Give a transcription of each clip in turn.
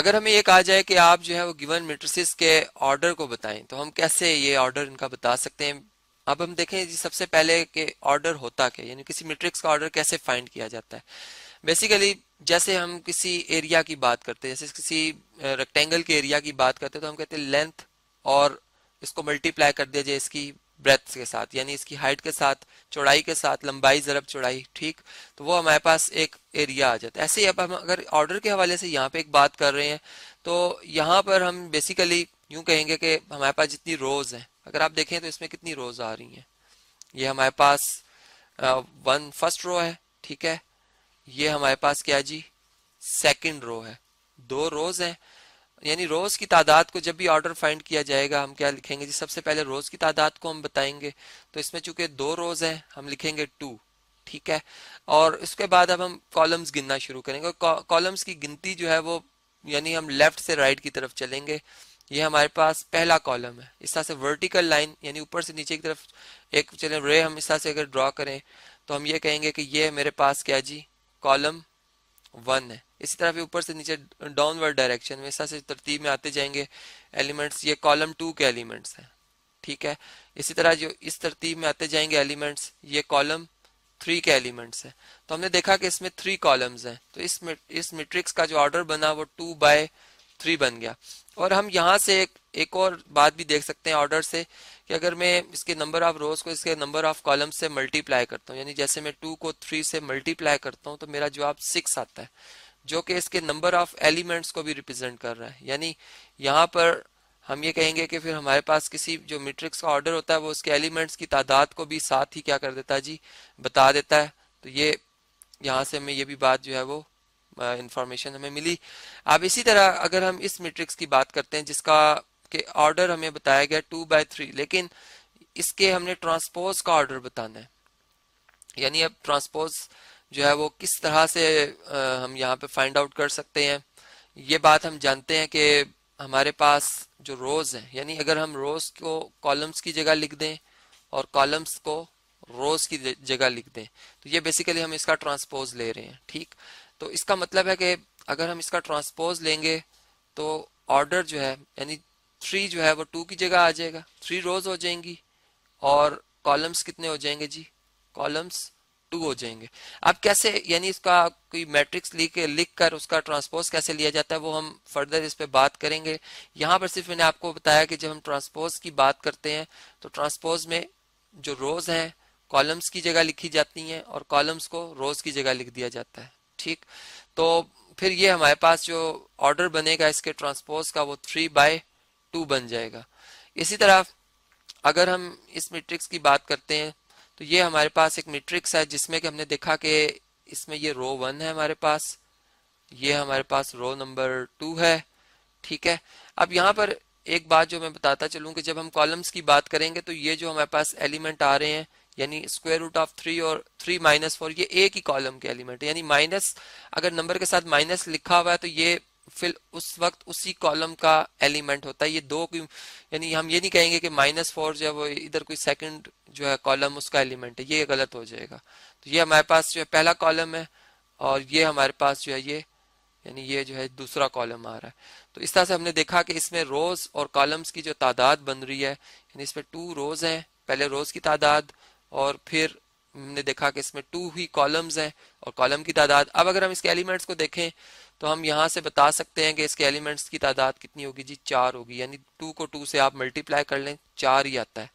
अगर हमें ये कहा जाए कि आप जो है वो गिवन मेट्रिस के ऑर्डर को बताएं तो हम कैसे ये ऑर्डर इनका बता सकते हैं अब हम देखें जी सबसे पहले कि ऑर्डर होता क्या यानी किसी मेट्रिक्स का ऑर्डर कैसे फाइंड किया जाता है बेसिकली जैसे हम किसी एरिया की बात करते हैं जैसे किसी रेक्टेंगल के एरिया की बात करते हैं तो हम कहते हैं लेंथ और इसको मल्टीप्लाई कर दिया जाए इसकी ब्रेथ के साथ यानी इसकी हाइट के साथ चौड़ाई के साथ लंबाई ज़रब चौड़ाई ठीक तो वो हमारे पास एक एरिया आ जाता है ऐसे ही अब हम अगर ऑर्डर के हवाले से यहाँ पे एक बात कर रहे हैं तो यहाँ पर हम बेसिकली यूं कहेंगे कि हमारे पास जितनी रोज़ हैं अगर आप देखें तो इसमें कितनी रोज़ आ रही हैं ये हमारे पास वन फर्स्ट रो है ठीक है ये हमारे पास क्या जी सेकेंड रो है दो रोज़ हैं यानी रोज की तादाद को जब भी ऑर्डर फाइंड किया जाएगा हम क्या लिखेंगे जी सबसे पहले रोज की तादाद को हम बताएंगे तो इसमें चूंकि दो रोज है हम लिखेंगे टू ठीक है और उसके बाद अब हम कॉलम्स गिनना शुरू करेंगे कॉलम्स की गिनती जो है वो यानी हम लेफ्ट से राइट की तरफ चलेंगे ये हमारे पास पहला कॉलम है इस तरह से वर्टिकल लाइन यानी ऊपर से नीचे की तरफ एक चले रे हम इस तरह से अगर ड्रॉ करें तो हम ये कहेंगे कि ये मेरे पास क्या जी कॉलम वन है इसी तरह भी ऊपर से नीचे डाउनवर्ड डायरेक्शन में ऐसा से तरतीब में आते जाएंगे एलिमेंट्स ये कॉलम टू के एलिमेंट्स हैं ठीक है इसी तरह जो इस तरतीब में आते जाएंगे एलिमेंट्स ये कॉलम थ्री के एलिमेंट्स हैं तो हमने देखा कि इसमें थ्री कॉलम्स हैं तो इस इस का जो ऑर्डर बना वो टू बाय थ्री बन गया और हम यहाँ से एक एक और बात भी देख सकते हैं ऑर्डर से कि अगर मैं इसके नंबर ऑफ रोज को इसके नंबर ऑफ कॉलम से मल्टीप्लाई करता हूँ यानी जैसे मैं टू को थ्री से मल्टीप्लाई करता हूँ तो मेरा जवाब सिक्स आता है जो कि इसके नंबर ऑफ एलिमेंट्स को भी रिप्रेजेंट कर रहा है यानी यहाँ पर हम ये कहेंगे कि फिर हमारे पास किसी जो मेट्रिक्स का ऑर्डर होता है वो उसके एलिमेंट्स की तादाद को भी साथ ही क्या कर देता है जी बता देता है तो ये यहाँ से हमें ये भी बात जो है वो इंफॉर्मेशन हमें मिली अब इसी तरह अगर हम इस मेट्रिक्स की बात करते हैं जिसका के ऑर्डर हमें बताया गया टू बाय थ्री लेकिन इसके हमने ट्रांसपोज का ऑर्डर बताना है यानी अब ट्रांसपोज जो है वो किस तरह से हम यहाँ पे फाइंड आउट कर सकते हैं ये बात हम जानते हैं कि हमारे पास जो रोज़ है यानी अगर हम रोज़ को कॉलम्स की जगह लिख दें और कॉलम्स को रोज़ की जगह लिख दें तो ये बेसिकली हम इसका ट्रांसपोज ले रहे हैं ठीक तो इसका मतलब है कि अगर हम इसका ट्रांसपोज लेंगे तो ऑर्डर जो है यानी थ्री जो है वो टू की जगह आ जाएगा थ्री रोज हो जाएंगी और कॉलम्स कितने हो जाएंगे जी कॉलम्स टू हो जाएंगे अब कैसे यानी इसका कोई मैट्रिक्स लिख लिख कर उसका ट्रांसपोज कैसे लिया जाता है वो हम फर्दर इस पर बात करेंगे यहाँ पर सिर्फ मैंने आपको बताया कि जब हम ट्रांसपोज की बात करते हैं तो ट्रांसपोज में जो रोज हैं कॉलम्स की जगह लिखी जाती हैं और कॉलम्स को रोज की जगह लिख दिया जाता है ठीक तो फिर ये हमारे पास जो ऑर्डर बनेगा इसके ट्रांसपोज का वो थ्री बाय टू बन जाएगा इसी तरह अगर हम इस मैट्रिक्स की बात करते हैं तो ये हमारे पास एक मैट्रिक्स है जिसमें कि हमने देखा कि इसमें ये रो वन है हमारे पास ये हमारे पास रो नंबर टू है ठीक है अब यहाँ पर एक बात जो मैं बताता चलूँ कि जब हम कॉलम्स की बात करेंगे तो ये जो हमारे पास एलिमेंट आ रहे हैं यानी स्क्वायर रूट ऑफ थ्री और थ्री माइनस फोर ये एक ही कॉलम के एलिमेंट है यानी माइनस अगर नंबर के साथ माइनस लिखा हुआ है तो ये फिर उस वक्त उसी कॉलम का एलिमेंट होता है ये दो यानी हम ये नहीं कहेंगे कि माइनस फोर जो है वो इधर कोई सेकंड जो है कॉलम उसका एलिमेंट है ये गलत हो जाएगा तो ये हमारे पास जो है पहला कॉलम है और ये हमारे पास जो है ये यानी ये जो है दूसरा कॉलम आ रहा है तो इस तरह से हमने देखा कि इसमें रोज और कॉलम्स की जो तादाद बन रही है यानी इसमें टू रोज हैं पहले रोज की तादाद और फिर हमने देखा कि इसमें टू ही कॉलम्स हैं और कॉलम की तादाद अब अगर हम इसके एलिमेंट्स को देखें तो हम यहाँ से बता सकते हैं कि इसके एलिमेंट्स की तादाद कितनी होगी जी चार होगी यानी टू को टू से आप मल्टीप्लाई कर लें चार ही आता है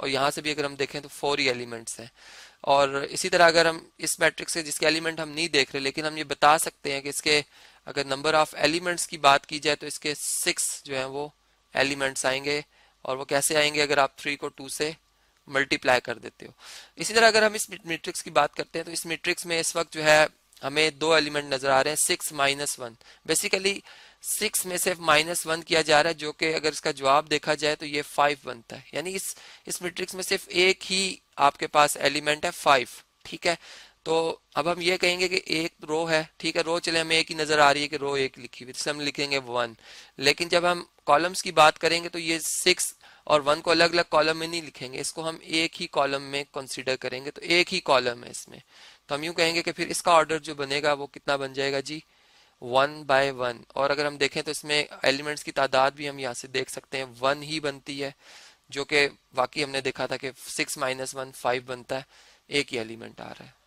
और यहाँ से भी अगर हम देखें तो फोर ही एलिमेंट्स हैं और इसी तरह अगर हम इस मैट्रिक्स से जिसके एलिमेंट हम नहीं देख रहे लेकिन हम ये बता सकते हैं कि इसके अगर नंबर ऑफ एलिमेंट्स की बात की जाए तो इसके सिक्स जो है वो एलिमेंट्स आएंगे और वो कैसे आएंगे अगर आप थ्री को टू से मल्टीप्लाई कर देते हो इसी तरह अगर हम इस मैट्रिक्स की बात करते हैं तो इस मैट्रिक्स में इस वक्त जो है हमें दो एलिमेंट नजर आ रहे हैं six minus one basically six में से माइनस वन किया जा रहा है जो कि अगर इसका जवाब देखा जाए तो ये फाइव बनता है यानी इस इस मैट्रिक्स में सिर्फ एक ही आपके पास एलिमेंट है फाइव ठीक है तो अब हम ये कहेंगे कि एक रो है ठीक है रो चले हमें एक ही नजर आ रही है कि रो एक लिखी हुई तो हम लिखेंगे वन लेकिन जब हम कॉलम्स की बात करेंगे तो ये सिक्स और वन को अलग अलग कॉलम में नहीं लिखेंगे इसको हम एक ही कॉलम में कंसिडर करेंगे तो एक ही कॉलम है इसमें तो हम यूं कहेंगे कि फिर इसका ऑर्डर जो बनेगा वो कितना बन जाएगा जी वन बाय वन और अगर हम देखें तो इसमें एलिमेंट्स की तादाद भी हम यहाँ से देख सकते हैं वन ही बनती है जो कि वाकई हमने देखा था कि सिक्स माइनस वन फाइव बनता है एक ही एलिमेंट आ रहा है